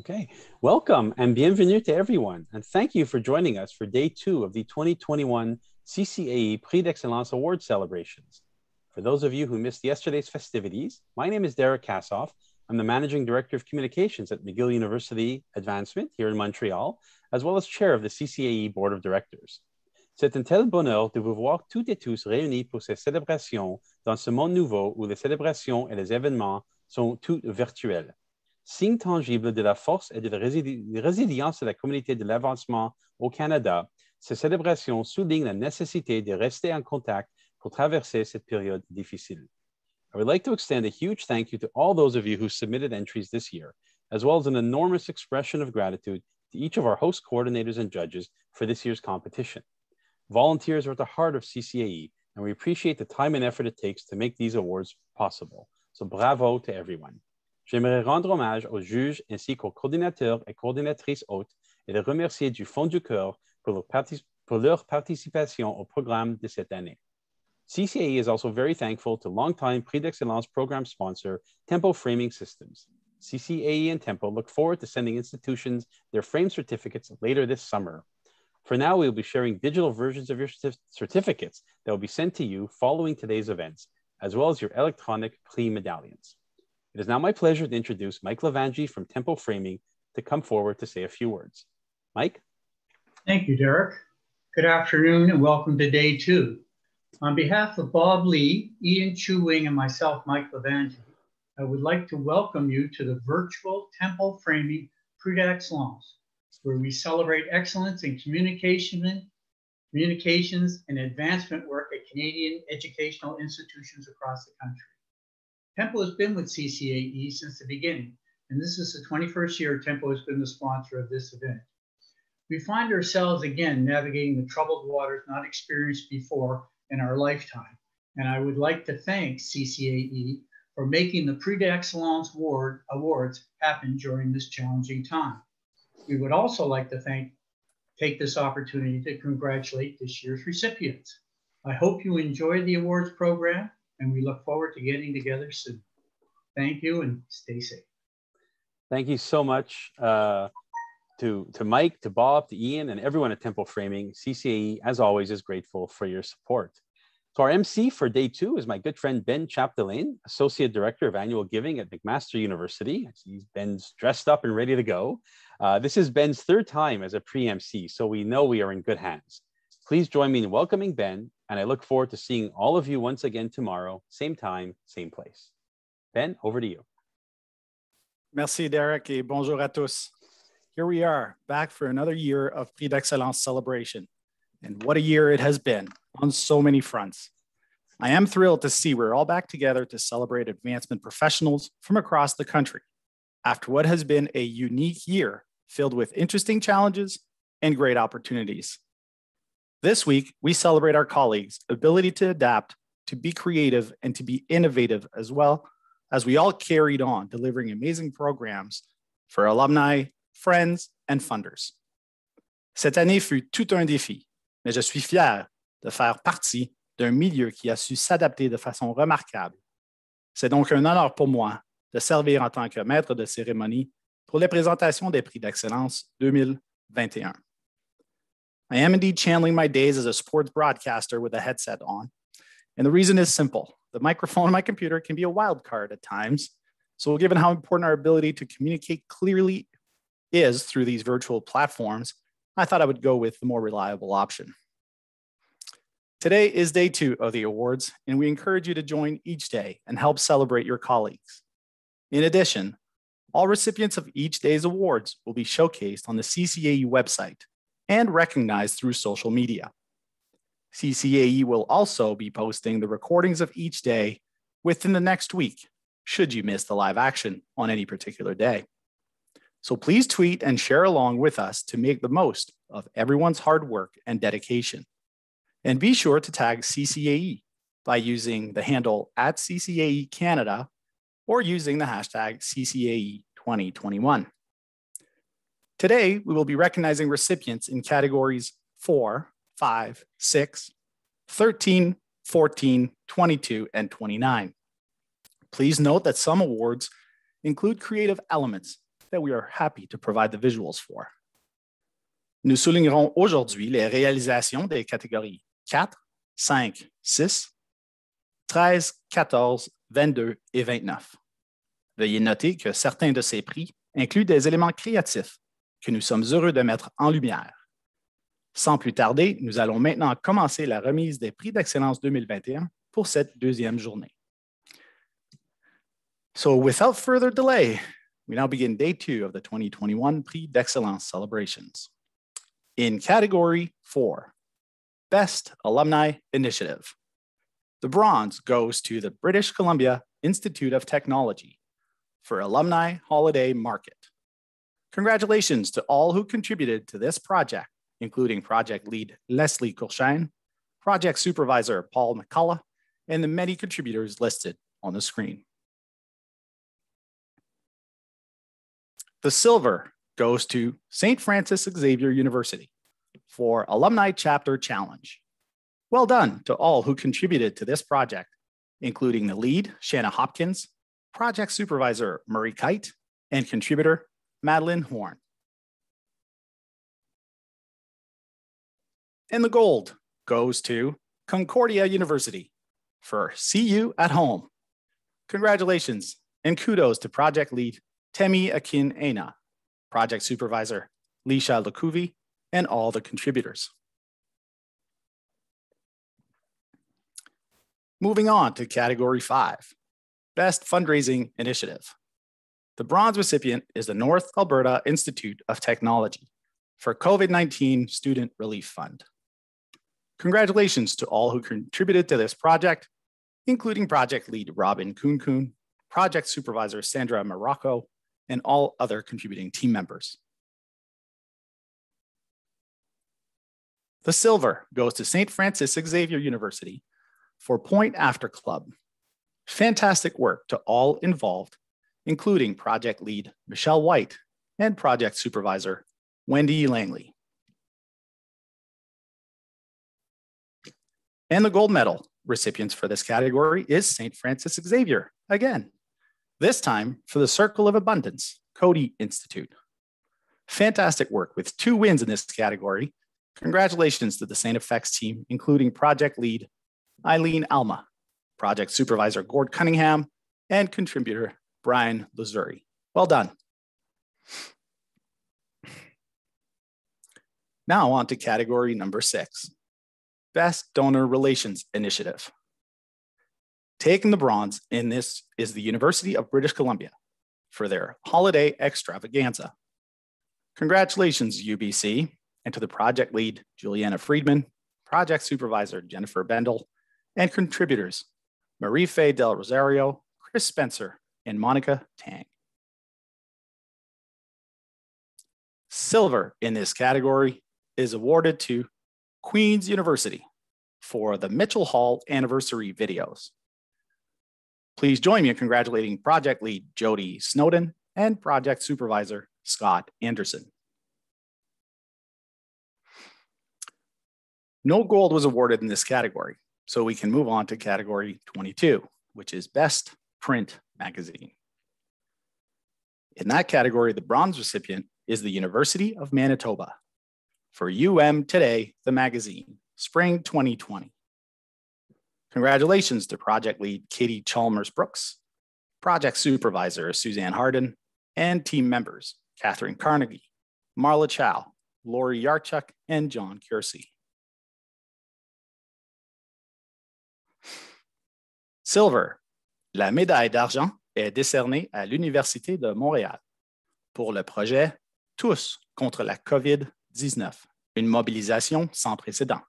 Okay, welcome and bienvenue to everyone, and thank you for joining us for day two of the 2021 CCAE Prix d'Excellence Award celebrations. For those of you who missed yesterday's festivities, my name is Derek Kassoff. I'm the Managing Director of Communications at McGill University Advancement here in Montreal, as well as Chair of the CCAE Board of Directors. C'est un tel bonheur de vous voir toutes et tous réunis pour ces célébrations dans ce monde nouveau où les célébrations et les événements sont toutes virtuels signe tangible de la force et de la résilience de la communauté de l'avancement au Canada, ces célébrations soulignent la nécessité de rester en contact pour traverser cette période difficile. I would like to extend a huge thank you to all those of you who submitted entries this year, as well as an enormous expression of gratitude to each of our host coordinators and judges for this year's competition. Volunteers are at the heart of CCAE, and we appreciate the time and effort it takes to make these awards possible. So bravo to everyone. J'aimerais rendre hommage aux juges ainsi qu'aux coordinateurs et coordinatrices hôtes et les remercier du fond du cœur pour leur, partic pour leur participation au programme de cette année. CCAE is also very thankful to longtime Prix d'Excellence program sponsor, Tempo Framing Systems. CCAE and Tempo look forward to sending institutions their frame certificates later this summer. For now, we will be sharing digital versions of your certificates that will be sent to you following today's events, as well as your electronic Prix medallions. It is now my pleasure to introduce Mike Lavangi from Tempo Framing to come forward to say a few words. Mike? Thank you, Derek. Good afternoon and welcome to day two. On behalf of Bob Lee, Ian Chu Wing, and myself, Mike Lavangi, I would like to welcome you to the virtual Temple Framing Prix d'Excellence, where we celebrate excellence in communication, communications and advancement work at Canadian educational institutions across the country. Tempo has been with CCAE since the beginning, and this is the 21st year Tempo has been the sponsor of this event. We find ourselves again navigating the troubled waters not experienced before in our lifetime, and I would like to thank CCAE for making the Prix d'Excellence award, Awards happen during this challenging time. We would also like to thank, take this opportunity to congratulate this year's recipients. I hope you enjoy the awards program and we look forward to getting together soon. Thank you and stay safe. Thank you so much uh, to, to Mike, to Bob, to Ian, and everyone at Temple Framing. CCAE, as always, is grateful for your support. So our MC for day two is my good friend Ben Chapdelaine, Associate Director of Annual Giving at McMaster University. He's Ben's dressed up and ready to go. Uh, this is Ben's third time as a pre-MC, so we know we are in good hands. Please join me in welcoming Ben and I look forward to seeing all of you once again tomorrow, same time, same place. Ben, over to you. Merci, Derek, et bonjour à tous. Here we are, back for another year of Prix d'Excellence celebration. And what a year it has been on so many fronts. I am thrilled to see we're all back together to celebrate advancement professionals from across the country after what has been a unique year filled with interesting challenges and great opportunities. This week, we celebrate our colleagues' ability to adapt, to be creative, and to be innovative as well as we all carried on delivering amazing programs for alumni, friends, and funders. Cette année fut tout un défi, mais je suis fier de faire partie d'un milieu qui a su s'adapter de façon remarquable. C'est donc un honneur pour moi de servir en tant que maître de cérémonie pour les présentations des prix d'excellence 2021. I am indeed channeling my days as a sports broadcaster with a headset on. And the reason is simple the microphone on my computer can be a wild card at times. So, given how important our ability to communicate clearly is through these virtual platforms, I thought I would go with the more reliable option. Today is day two of the awards, and we encourage you to join each day and help celebrate your colleagues. In addition, all recipients of each day's awards will be showcased on the CCAU website and recognized through social media. CCAE will also be posting the recordings of each day within the next week, should you miss the live action on any particular day. So please tweet and share along with us to make the most of everyone's hard work and dedication. And be sure to tag CCAE by using the handle at CCAE Canada or using the hashtag CCAE 2021. Today, we will be recognizing recipients in categories 4, 5, 6, 13, 14, 22, and 29. Please note that some awards include creative elements that we are happy to provide the visuals for. Nous soulignerons aujourd'hui les réalisations des catégories 4, 5, 6, 13, 14, 22 et 29. Veuillez noter que certains de ces prix incluent des éléments créatifs que nous sommes heureux de mettre en lumière. Sans plus tarder, nous allons maintenant commencer la remise des prix d'excellence 2021 pour cette deuxième journée. So without further delay, we now begin day two of the 2021 Prix d'Excellence celebrations. In category four, Best Alumni Initiative, the bronze goes to the British Columbia Institute of Technology for Alumni Holiday Market. Congratulations to all who contributed to this project, including project lead Leslie Kulshine, project supervisor Paul McCullough, and the many contributors listed on the screen. The silver goes to St. Francis Xavier University for Alumni Chapter Challenge. Well done to all who contributed to this project, including the lead, Shanna Hopkins, project supervisor, Murray Kite, and contributor, Madeline Horn. And the gold goes to Concordia University for See You at Home. Congratulations and kudos to project lead Temi Akin Aina, project supervisor Lisha Lakuvi, and all the contributors. Moving on to category five, best fundraising initiative. The bronze recipient is the North Alberta Institute of Technology for COVID-19 Student Relief Fund. Congratulations to all who contributed to this project, including project lead Robin Kunkun, project supervisor Sandra Morocco, and all other contributing team members. The silver goes to St. Francis Xavier University for Point After Club. Fantastic work to all involved including project lead Michelle White and project supervisor Wendy Langley. And the gold medal recipients for this category is St. Francis Xavier again, this time for the Circle of Abundance, Cody Institute. Fantastic work with two wins in this category. Congratulations to the St. Effects team, including project lead Eileen Alma, project supervisor Gord Cunningham, and contributor Brian Lazuri. Well done. Now on to category number six, Best Donor Relations Initiative. Taking the bronze in this is the University of British Columbia for their holiday extravaganza. Congratulations, UBC, and to the project lead, Juliana Friedman, project supervisor, Jennifer Bendel, and contributors, Marie-Fay Del Rosario, Chris Spencer, and Monica Tang. Silver in this category is awarded to Queen's University for the Mitchell Hall anniversary videos. Please join me in congratulating project lead Jody Snowden and project supervisor Scott Anderson. No gold was awarded in this category, so we can move on to category 22, which is best print magazine. In that category, the bronze recipient is the University of Manitoba for UM Today, the magazine, spring 2020. Congratulations to project lead Katie Chalmers Brooks, project supervisor Suzanne Hardin, and team members Catherine Carnegie, Marla Chow, Lori Yarchuk, and John Kiersey. Silver La médaille d'argent est décernée à l'Université de Montréal pour le projet Tous contre la COVID-19, une mobilisation sans précédent.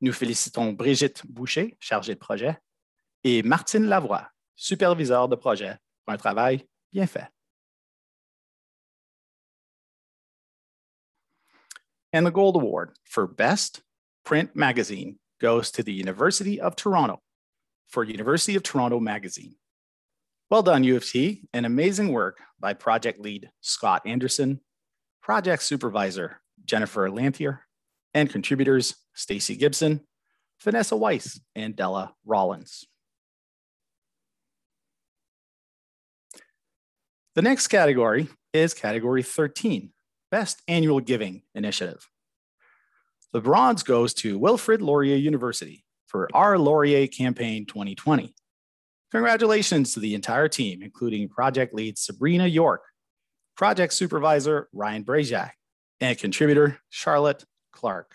Nous félicitons Brigitte Boucher, chargée de projet, et Martine Lavoie, superviseur de projet, pour un travail bien fait. And the Gold Award for Best Print Magazine goes to the University of Toronto for University of Toronto Magazine. Well done, U of T, and amazing work by project lead Scott Anderson, project supervisor Jennifer Lanthier, and contributors Stacy Gibson, Vanessa Weiss, and Della Rollins. The next category is category 13, Best Annual Giving Initiative. The bronze goes to Wilfrid Laurier University for our Laurier Campaign 2020. Congratulations to the entire team, including project lead Sabrina York, project supervisor Ryan Brajak, and contributor Charlotte Clark.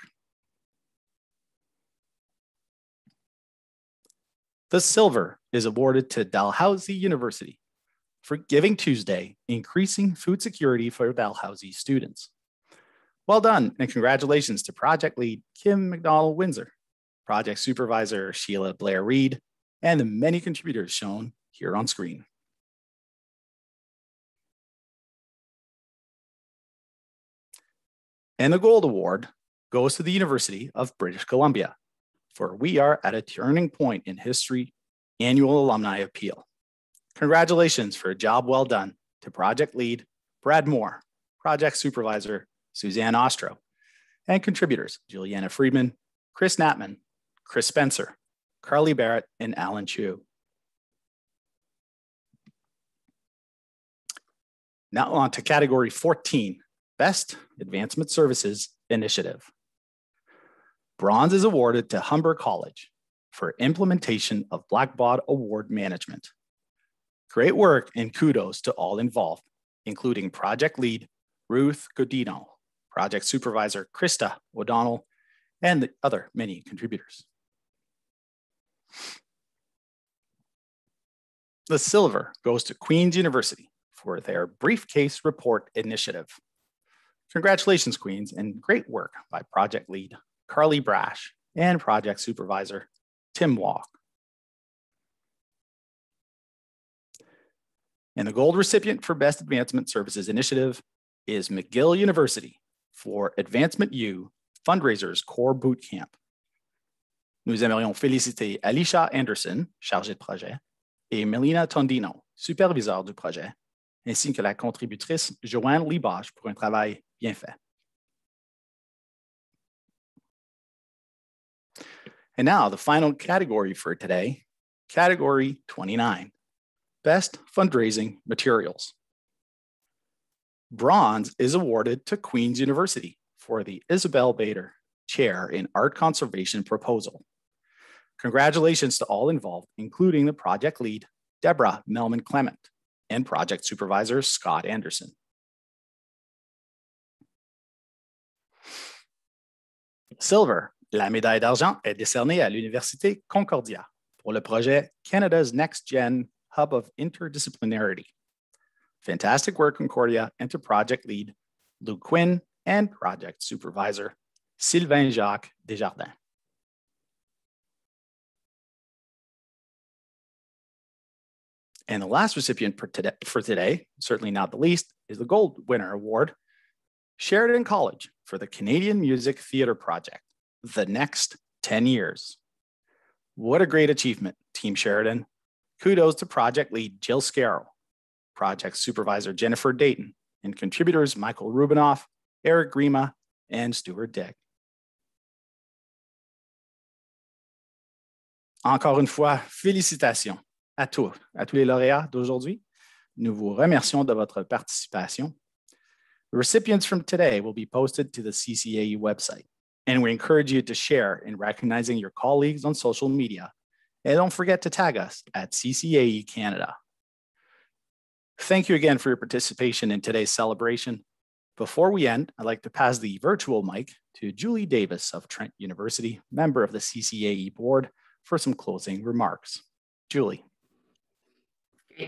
The silver is awarded to Dalhousie University for Giving Tuesday, increasing food security for Dalhousie students. Well done, and congratulations to project lead Kim McDonald Windsor project supervisor Sheila Blair Reed, and the many contributors shown here on screen. And the Gold Award goes to the University of British Columbia, for we are at a turning point in history annual alumni appeal. Congratulations for a job well done to project lead Brad Moore, project supervisor Suzanne Ostro, and contributors Juliana Friedman, Chris Natman. Chris Spencer, Carly Barrett, and Alan Chu. Now on to category 14, Best Advancement Services Initiative. Bronze is awarded to Humber College for implementation of Blackbaud Award Management. Great work and kudos to all involved, including project lead Ruth Godino, project supervisor Krista O'Donnell, and the other many contributors. The silver goes to Queen's University for their briefcase report initiative. Congratulations, Queens, and great work by project lead Carly Brash and project supervisor Tim Walk. And the gold recipient for Best Advancement Services Initiative is McGill University for Advancement U Fundraisers Core Bootcamp. Nous aimerions féliciter Alicia Anderson, chargée de projet, et Melina Tondino, superviseur du projet, ainsi que la contributrice Joanne Libosch pour un travail bien fait. And now the final category for today, category 29, best fundraising materials. Bronze is awarded to Queen's University for the Isabel Bader Chair in Art Conservation proposal. Congratulations to all involved, including the project lead, Deborah Melman Clement, and project supervisor, Scott Anderson. Silver, la médaille d'argent est décernée à l'Université Concordia pour le projet Canada's Next Gen Hub of Interdisciplinarity. Fantastic work, Concordia, and to project lead, Lou Quinn, and project supervisor, Sylvain Jacques Desjardins. And the last recipient for today, for today, certainly not the least, is the Gold Winner Award, Sheridan College for the Canadian Music Theatre Project, the next 10 years. What a great achievement, Team Sheridan. Kudos to project lead Jill Scarrow, project supervisor Jennifer Dayton, and contributors Michael Rubinoff, Eric Grima, and Stuart Dick. Encore une fois, félicitations à tous, à tous les lauréats d'aujourd'hui. Nous vous remercions de votre participation. The recipients from today will be posted to the CCAE website, and we encourage you to share in recognizing your colleagues on social media. And don't forget to tag us at CCAE Canada. Thank you again for your participation in today's celebration. Before we end, I'd like to pass the virtual mic to Julie Davis of Trent University, member of the CCAE board, for some closing remarks. Julie.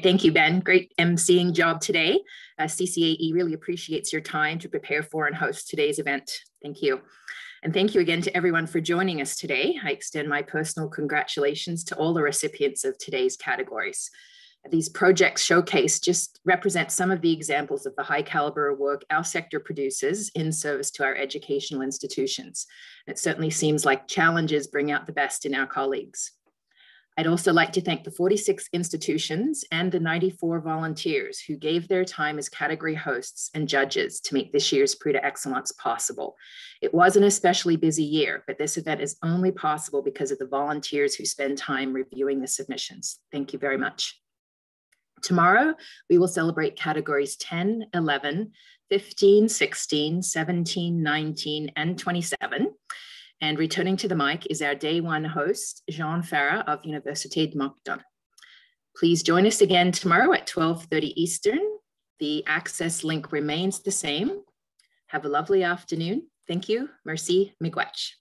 Thank you, Ben. Great emceeing job today. Uh, CCAE really appreciates your time to prepare for and host today's event. Thank you. And thank you again to everyone for joining us today. I extend my personal congratulations to all the recipients of today's categories. These projects showcase just represent some of the examples of the high caliber work our sector produces in service to our educational institutions. It certainly seems like challenges bring out the best in our colleagues. I'd also like to thank the 46 institutions and the 94 volunteers who gave their time as category hosts and judges to make this year's Prix Excellence possible. It was an especially busy year, but this event is only possible because of the volunteers who spend time reviewing the submissions. Thank you very much. Tomorrow, we will celebrate categories 10, 11, 15, 16, 17, 19, and 27. And returning to the mic is our day one host, Jean Farah of Université de Moncton. Please join us again tomorrow at 12.30 Eastern. The access link remains the same. Have a lovely afternoon. Thank you. Merci. Miigwech.